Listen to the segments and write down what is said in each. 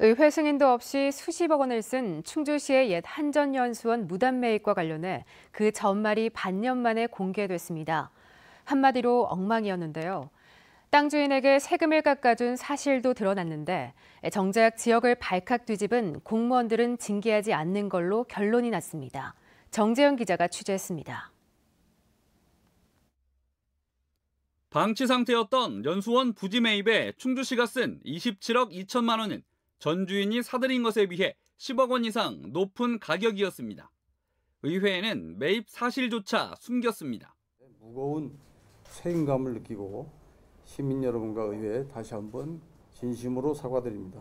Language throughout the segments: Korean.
의회 승인도 없이 수십억 원을 쓴 충주시의 옛 한전연수원 무단 매입과 관련해 그 전말이 반년 만에 공개됐습니다. 한마디로 엉망이었는데요. 땅 주인에게 세금을 깎아준 사실도 드러났는데 정작 지역을 발칵 뒤집은 공무원들은 징계하지 않는 걸로 결론이 났습니다. 정재영 기자가 취재했습니다. 방치 상태였던 연수원 부지 매입에 충주시가 쓴 27억 2천만 원은 전주인이 사들인 것에 비해 10억 원 이상 높은 가격이었습니다. 의회에는 매입 사실조차 숨겼습니다. 무거운 책임감을 느끼고 시민 여러분과 의회에 다시 한번 진심으로 사과드립니다.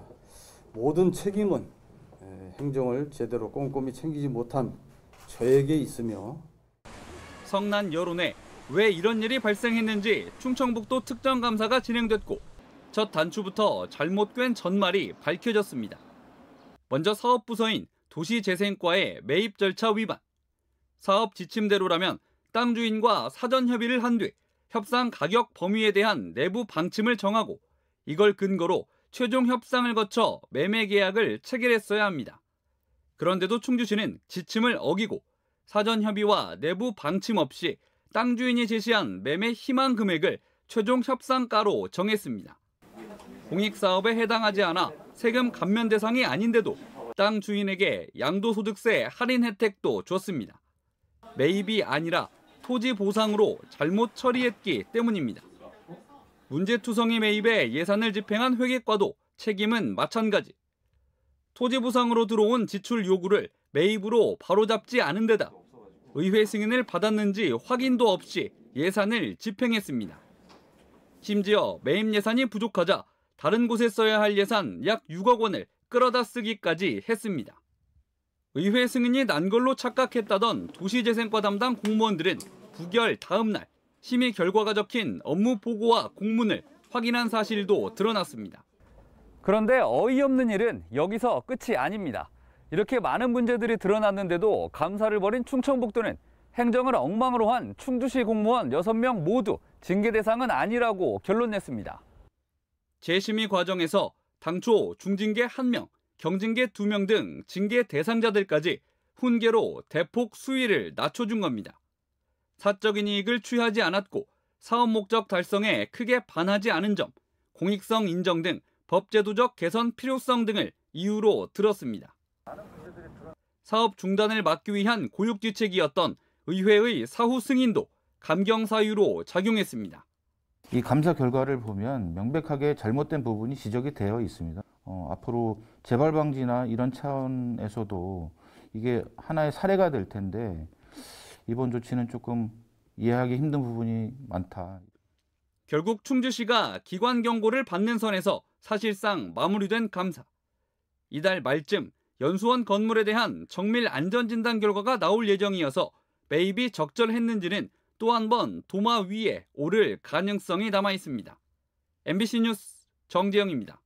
모든 책임은 행정을 제대로 꼼꼼히 챙기지 못한 저에게 있으며 성난 여론에 왜 이런 일이 발생했는지 충청북도 특정감사가 진행됐고 첫 단추부터 잘못 꿰 전말이 밝혀졌습니다. 먼저 사업부서인 도시재생과의 매입 절차 위반. 사업 지침대로라면 땅 주인과 사전 협의를 한 뒤 협상 가격 범위에 대한 내부 방침을 정하고 이걸 근거로 최종 협상을 거쳐 매매 계약을 체결했어야 합니다. 그런데도 충주시는 지침을 어기고 사전 협의와 내부 방침 없이 땅 주인이 제시한 매매 희망 금액을 최종 협상가로 정했습니다. 공익사업에 해당하지 않아 세금 감면 대상이 아닌데도 땅 주인에게 양도소득세 할인 혜택도 줬습니다. 매입이 아니라 토지 보상으로 잘못 처리했기 때문입니다. 문제투성이 매입에 예산을 집행한 회계과도 책임은 마찬가지. 토지 보상으로 들어온 지출 요구를 매입으로 바로잡지 않은 데다 의회 승인을 받았는지 확인도 없이 예산을 집행했습니다. 심지어 매입 예산이 부족하자 다른 곳에 써야 할 예산 약 6억 원을 끌어다 쓰기까지 했습니다. 의회 승인이 난 걸로 착각했다던 도시재생과 담당 공무원들은 9개월 다음 날 심의 결과가 적힌 업무 보고와 공문을 확인한 사실도 드러났습니다. 그런데 어이없는 일은 여기서 끝이 아닙니다. 이렇게 많은 문제들이 드러났는데도 감사를 벌인 충청북도는 행정을 엉망으로 한 충주시 공무원 6명 모두 징계 대상은 아니라고 결론 냈습니다. 재심의 과정에서 당초 중징계 1명, 경징계 2명 등 징계 대상자들까지 훈계로 대폭 수위를 낮춰준 겁니다. 사적인 이익을 취하지 않았고 사업 목적 달성에 크게 반하지 않은 점, 공익성 인정 등 법제도적 개선 필요성 등을 이유로 들었습니다. 사업 중단을 막기 위한 고육지책이었던 의회의 사후 승인도 감경사유로 작용했습니다. 이 감사 결과를 보면 명백하게 잘못된 부분이 지적이 되어 있습니다. 어, 앞으로 재발 방지나 이런 차원에서도 이게 하나의 사례가 될 텐데 이번 조치는 조금 이해하기 힘든 부분이 많다. 결국 충주시가 기관 경고를 받는 선에서 사실상 마무리된 감사. 이달 말쯤 연수원 건물에 대한 정밀 안전진단 결과가 나올 예정이어서 매입이 적절했는지는 또한번 도마 위에 오를 가능성이 남아 있습니다. MBC 뉴스 정재영입니다.